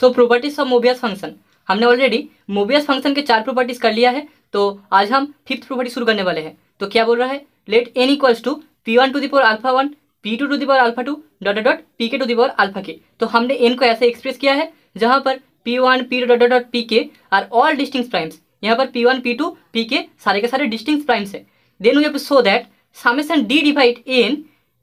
So properties of Mobius function हमने already Mobius function के चार प्रॉपर्टीज कर लिया है तो आज हम फिफ्थ प्रॉपर्टी शुरू करने वाले हैं तो क्या बोल रहा है let N equals to P one to the power alpha one P two to the power alpha two dot dot P के टू दावर अल्फा के तो हमने एन को ऐसे एक्सप्रेस किया है जहाँ पर p one p dot dot P k are all distinct primes यहाँ पर p one P two P k सारे के सारे डिस्टिंग प्राइम्स है then we have to show that summation D divide N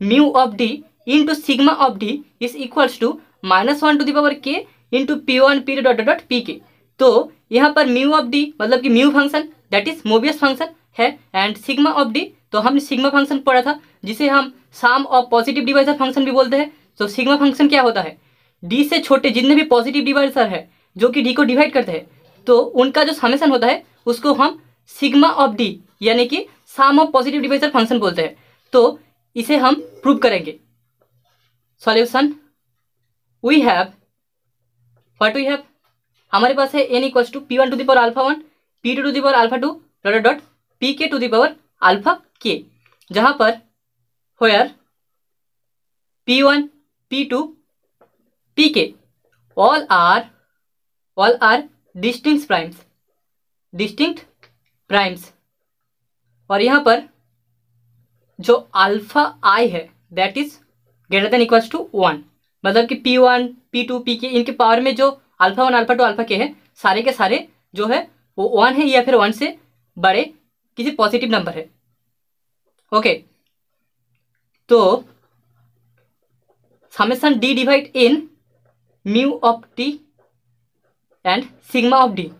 mu of D into sigma of d is equals to minus one to power k into P one p dot dot P के तो यहाँ पर mu of d मतलब कि mu function that is Mobius function है and sigma of d तो हमने sigma function पढ़ा था जिसे हम psalm of positive divisor function भी बोलते हैं तो सिग्मा फंक्शन क्या होता है डी से छोटे जितने भी पॉजिटिव डिवाइसर है जो कि डी को डिवाइड करते हैं तो उनका जो समेसन होता है उसको हम सिग्मा ऑफ डी यानी कि psalm of positive divisor function बोलते हैं तो इसे हम प्रूव करेंगे solution we have what we have हमारे पास है n equals to P one to the power alpha one P two to the power alpha two dot dot P के टू दी पावर अल्फा के जहाँ पर where p one P two P के all are all are distinct primes distinct primes और यहाँ पर जो alpha i है that is greater than equals to one मतलब कि P one P two P k इनके पावर में जो alpha one alpha two alpha k हैं सारे के सारे जो है वो वन है या फिर वन से बड़े किसी पॉजिटिव नंबर है ओके तो summation D divide n mu of t and sigma of d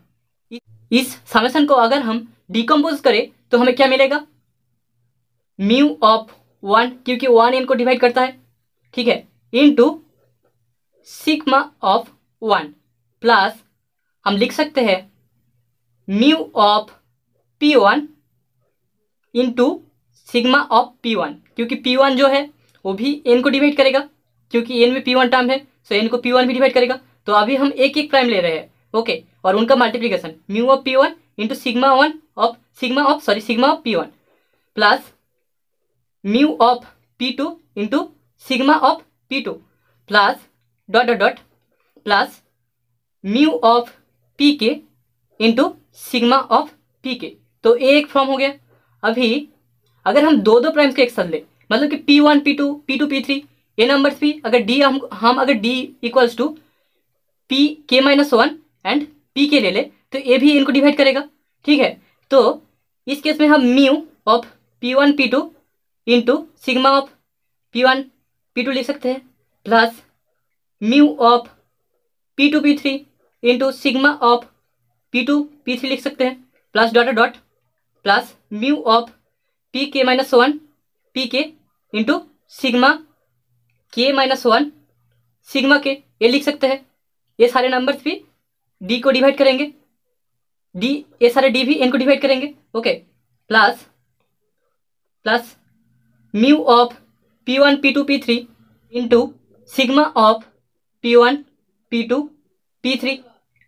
इस समेसन को अगर हम डिकम्पोज करें तो हमें क्या मिलेगा म्यू ऑफ वन क्योंकि वन इनको डिवाइड करता है ठीक है into sigma of one plus हम लिख सकते हैं mu of P one into sigma of P one क्योंकि पी वन जो है वो भी एन को डिवाइड करेगा क्योंकि एन में पी वन टर्म है सो एन को पी वन भी डिवाइड करेगा तो अभी हम एक एक प्राइम ले रहे हैं ओके और उनका multiplication mu of P one into sigma one of sigma of sorry sigma of P one plus mu of P two into sigma of P two plus dot dot dot plus mu of P K into sigma of P के तो ए एक form हो गया अभी अगर हम दो दो प्राइम्स के एक साथ ले मतलब कि P one P two P two P three ए नंबर भी अगर डी हम हम अगर D equals to P K minus one and P K ले ले तो ए भी इनको डिवाइड करेगा ठीक है तो इस केस में हम mu of P one P two into sigma of P one P two लिख सकते हैं plus mu of P two P three into sigma of P two P three लिख सकते हैं plus dot dot plus mu of P K minus one P K into sigma K minus one sigma K ये लिख सकते हैं ये सारे numbers भी डी को डिवाइड करेंगे डी ये सारे डी भी एन को डिवाइड करेंगे okay plus plus mu of P one P two P three into sigma of P one P two P three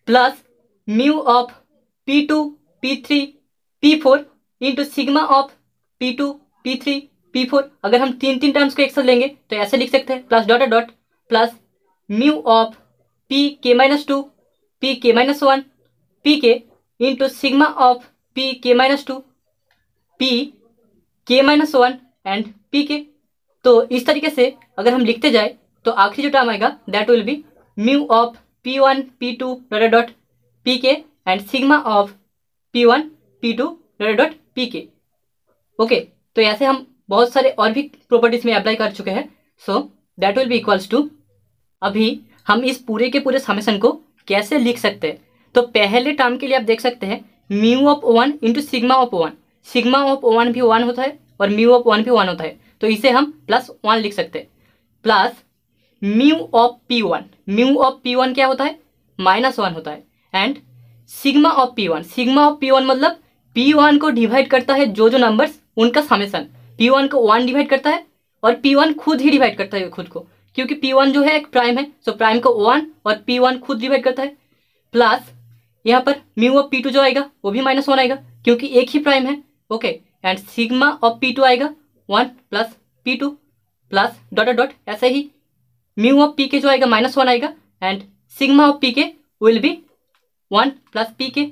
plus mu of P two P three P four into sigma of P two P three P four अगर हम तीन तीन terms को एक साथ लेंगे तो ऐसे लिख सकते हैं plus dot dot plus mu of P K minus two P K minus one P K into sigma of P K minus two P K minus one and P के तो इस तरीके से अगर हम लिखते जाए तो आखिरी जो टर्म आएगा that will be mu of P one P two dot P K and sigma of P one P two dot P K okay तो ऐसे हम बहुत सारे और भी प्रॉपर्टीज में अप्लाई कर चुके हैं so that will be equals to अभी हम इस पूरे के पूरे समेसन को कैसे लिख सकते हैं तो पहले टर्म के लिए आप देख सकते हैं mu of one into sigma of one sigma of one भी वन होता है और म्यू ऑफ वन भी वन होता है तो इसे हम प्लस वन लिख सकते हैं plus mu of P one mu of P one क्या होता है माइनस वन होता है and sigma of P one sigma of P one मतलब पी वन को डिवाइड करता है जो जो नंबर्स उनका समेसन पी वन को वन डिवाइड करता है और पी वन खुद ही डिवाइड करता है खुद को क्योंकि पी वन जो है एक प्राइम है सो प्राइम को वन और पी वन खुद डिवाइड करता है प्लस यहाँ पर म्यू ऑफ पी टू जो आएगा वो भी माइनस वन आएगा क्योंकि एक ही प्राइम है okay and sigma of P two आएगा one plus P two plus dot dot ऐसे ही म्यू ऑफ पी के जो आएगा माइनस वन आएगा and sigma of P K will be one plus P K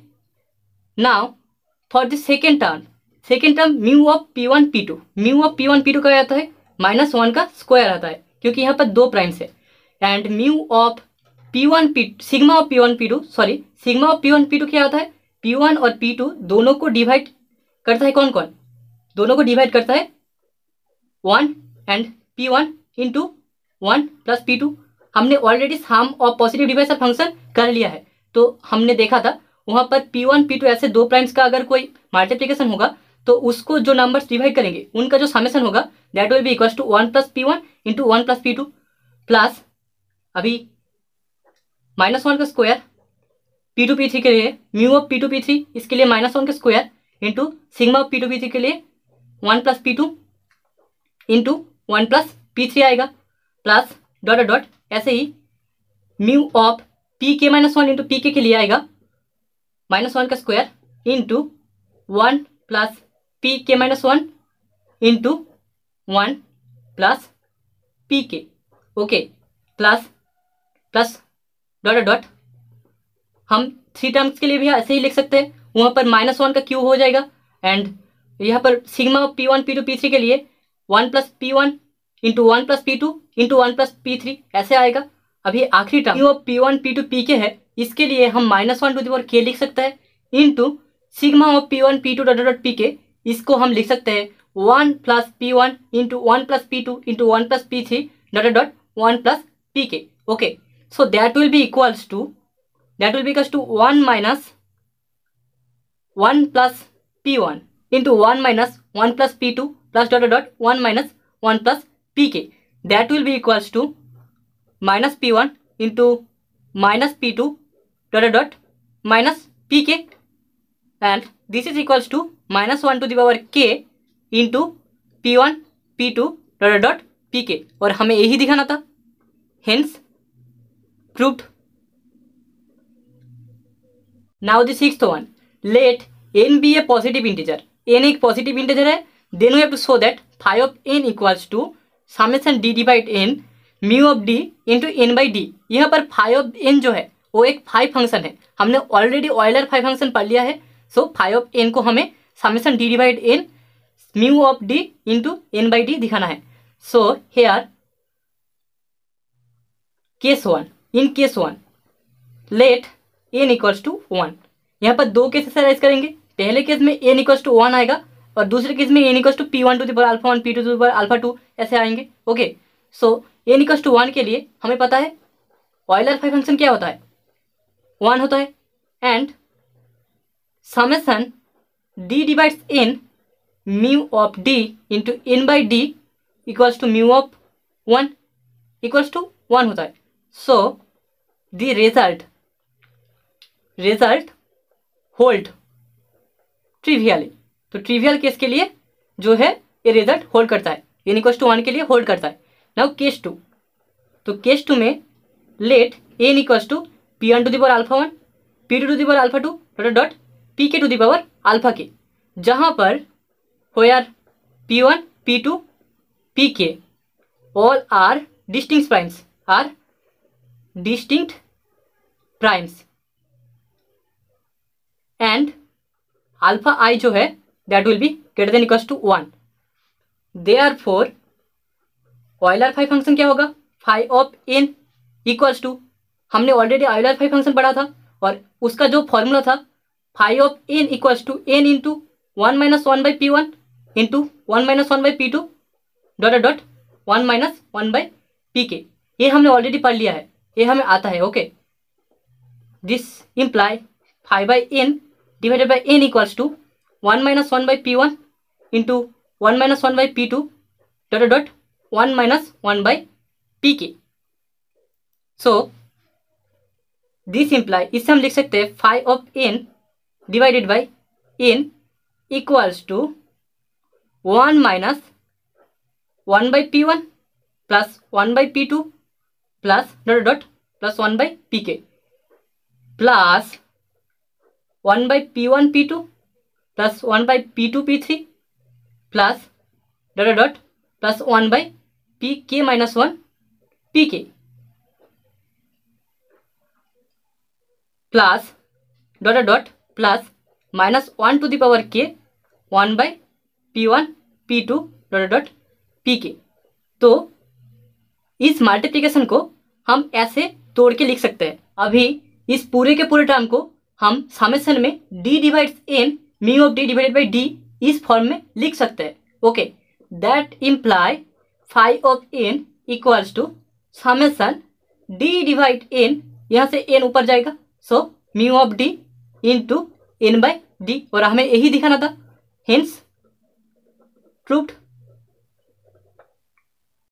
now for the second term second term mu of P one P two mu of P one P two का आता है minus one का square आता है क्योंकि यहाँ पर दो प्राइम्स है and mu of P one P sigma of P one P two sorry sigma of P one P two क्या आता है पी वन और पी टू दोनों को डिवाइड करता है कौन कौन दोनों को डिवाइड करता है one and P one into one plus P two हमने ऑलरेडी साम और पॉजिटिव डिवाइसर फंक्शन कर लिया है तो हमने देखा था वहाँ पर पी वन पी टू ऐसे दो प्राइम्स का अगर कोई मल्टीप्लीकेशन होगा तो उसको जो नंबर्स डिवाइड करेंगे उनका जो समेसन होगा that will be equals to one plus P one into one plus P two plus अभी माइनस वन का square P two P three के लिए mu of P two P three इसके लिए माइनस वन का square into sigma of P two P three के लिए one plus P two into one plus P three आएगा plus dot dot ऐसे ही mu of P K minus one into P K के लिए आएगा minus one का square into one plus P K minus one into one plus P K okay plus plus dot dot हम three terms के लिए भी ऐसे ही लिख सकते हैं वहाँ पर माइनस वन का क्यू हो जाएगा एंड यहाँ पर sigma P one P two P three के लिए one plus P one into one plus P two into one plus P three ऐसे आएगा अभी आखिरी टर्म वो P one P two P K है इसके लिए हम माइनस वन टू फोर के लिख सकते हैं into sigma of P one P two dot dot P K इसको हम लिख सकते हैं one plus P one into one plus P two into one plus P three dot dot one plus P K okay so that will be equals to that will be equals to one minus one plus P one into one minus one plus P two plus dot dot one minus one plus P K that will be equals to minus P one into minus P two dot dot minus P K and this is equals to minus one to the power K into P one P two dot dot P K और हमें यही दिखाना था hence proved now the six one let N be a positive integer N एक positive integer है then we have to show that phi of N equals to summation D divide N mu of D into N by D यहाँ पर five of N जो है वो एक five function है हमने ऑलरेडी ऑयलर फाइव फंक्शन पढ़ लिया है सो फाइव ऑफ एन को हमें summation D divide N mu of D into N by D दिखाना है so here case one in case one let N equals to one यहाँ पर दो केसेस अराइज करेंगे पहले केस में एन इक्वल्स टू वन आएगा और दूसरे केस में N to P one to दिपर alpha one P to दिपर alpha two ऐसे आएंगे okay so N to one के लिए हमें पता है ऑयलर फाइव फंक्शन क्या होता है वन होता है and summation D divides N mu of D into N by D equals to mu of one equals to one होता है so the result result hold trivially तो ट्रिवियल केस के लिए जो है ये रिजल्ट होल्ड करता है यानी टू वन के लिए होल्ड करता है नाउ केस टू तो केस टू में लेट एन इक्व to P one to power alpha one P two to power alpha two dot dot P के टू दावर अल्फा के जहाँ पर हो यार P one P two P के all are distinct primes are distinct primes and alpha I जो है that will be greater than equals to one therefore Euler phi function क्या होगा phi of N equals to हमने already Euler phi function पढ़ा था और उसका जो फॉर्मूला था phi of N equals to N into one minus one by P one into one minus one by P two dot dot one minus one by P K ये हमने already पढ़ लिया है ये हमें आता है okay this imply phi by N divided by N equals to 1 minus 1 by P1 into 1 minus 1 by P2 dot dot 1 minus 1 by Pk. So, this implies, this is the phi of n divided by n equals to 1 minus 1 by P1 plus 1 by P2 plus dot dot plus 1 by Pk plus 1 by P1 P2 plus one by P two P three plus dot dot plus one by P K minus one P K plus dot dot plus minus one to the power K one by P one P two dot dot P के तो इस multiplication को हम ऐसे तोड़ के लिख सकते हैं अभी इस पूरे के पूरे टर्म को हम समेशन में D divides N mu of D divided by D इस फॉर्म में लिख सकते हैं okay that imply phi of N equals to summation D divide N यहाँ से एन ऊपर जाएगा so mu of D into N by D और हमें यही दिखाना था हिंस प्रूफ